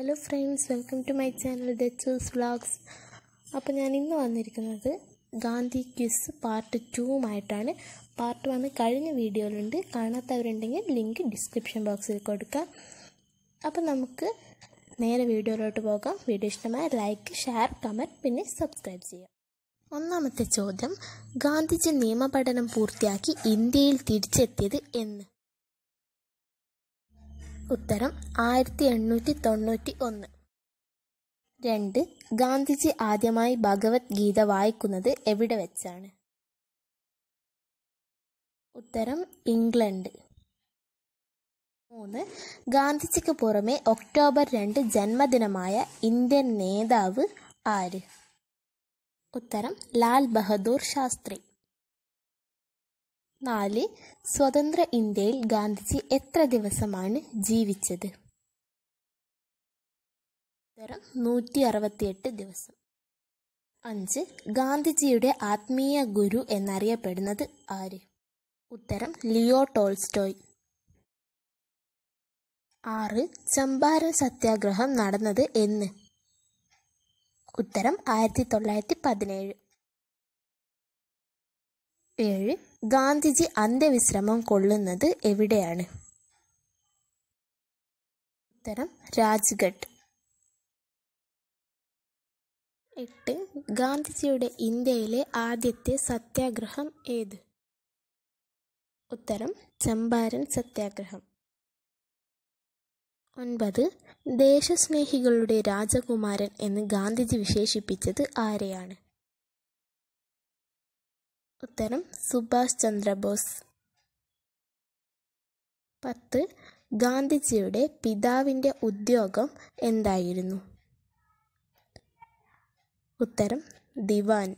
hello friends welcome to my channel ഡച്ചൂസ് vlogs അപ്പോൾ ഞാൻ ഇന്ന് വന്നിരിക്കുന്നത് ഗാന്ധി ക്വിസ് പാർട്ട് ടുമായിട്ടാണ് പാർട്ട് വന്ന് കഴിഞ്ഞ വീഡിയോയിലുണ്ട് കാണാത്തവരുണ്ടെങ്കിൽ ലിങ്ക് ഡിസ്ക്രിപ്ഷൻ ബോക്സിൽ കൊടുക്കാം അപ്പോൾ നമുക്ക് നേരെ വീഡിയോയിലോട്ട് പോകാം വീഡിയോ ഇഷ്ടമായ ലൈക്ക് ഷെയർ കമൻറ്റ് പിന്നെ സബ്സ്ക്രൈബ് ചെയ്യാം ഒന്നാമത്തെ ചോദ്യം ഗാന്ധിജി നിയമപഠനം പൂർത്തിയാക്കി ഇന്ത്യയിൽ തിരിച്ചെത്തിയത് എന്ന് ഉത്തരം ആയിരത്തി എണ്ണൂറ്റി തൊണ്ണൂറ്റി ഒന്ന് രണ്ട് ഗാന്ധിജി ആദ്യമായി ഭഗവത്ഗീത വായിക്കുന്നത് എവിടെ വെച്ചാണ് ഉത്തരം ഇംഗ്ലണ്ട് മൂന്ന് ഗാന്ധിജിക്ക് പുറമെ ഒക്ടോബർ രണ്ട് ജന്മദിനമായ ഇന്ത്യൻ നേതാവ് ആര് ഉത്തരം ലാൽ ബഹദൂർ ശാസ്ത്രി നാല് സ്വതന്ത്ര ഇന്ത്യയിൽ ഗാന്ധിജി എത്ര ദിവസമാണ് ജീവിച്ചത് ഉത്തരം നൂറ്റി അറുപത്തിയെട്ട് ദിവസം അഞ്ച് ഗാന്ധിജിയുടെ ആത്മീയ ഗുരു എന്നറിയപ്പെടുന്നത് ആര് ഉത്തരം ലിയോ ടോൾസ്റ്റോയ് ആറ് ചമ്പാരൻ സത്യാഗ്രഹം നടന്നത് എന്ന് ഉത്തരം ആയിരത്തി തൊള്ളായിരത്തി പതിനേഴ് ഏഴ് ഗാന്ധിജി അന്ത്യവിശ്രമം കൊള്ളുന്നത് എവിടെയാണ് ഉത്തരം രാജ്ഘട്ട് എട്ട് ഗാന്ധിജിയുടെ ഇന്ത്യയിലെ ആദ്യത്തെ സത്യാഗ്രഹം ഏത് ഉത്തരം ചമ്പാരൻ സത്യാഗ്രഹം ഒൻപത് ദേശസ്നേഹികളുടെ രാജകുമാരൻ എന്ന് ഗാന്ധിജി വിശേഷിപ്പിച്ചത് ആരെയാണ് ഉത്തരം സുഭാഷ് ചന്ദ്രബോസ് പത്ത് ഗാന്ധിജിയുടെ പിതാവിൻ്റെ ഉദ്യോഗം എന്തായിരുന്നു ഉത്തരം ദിവാൻ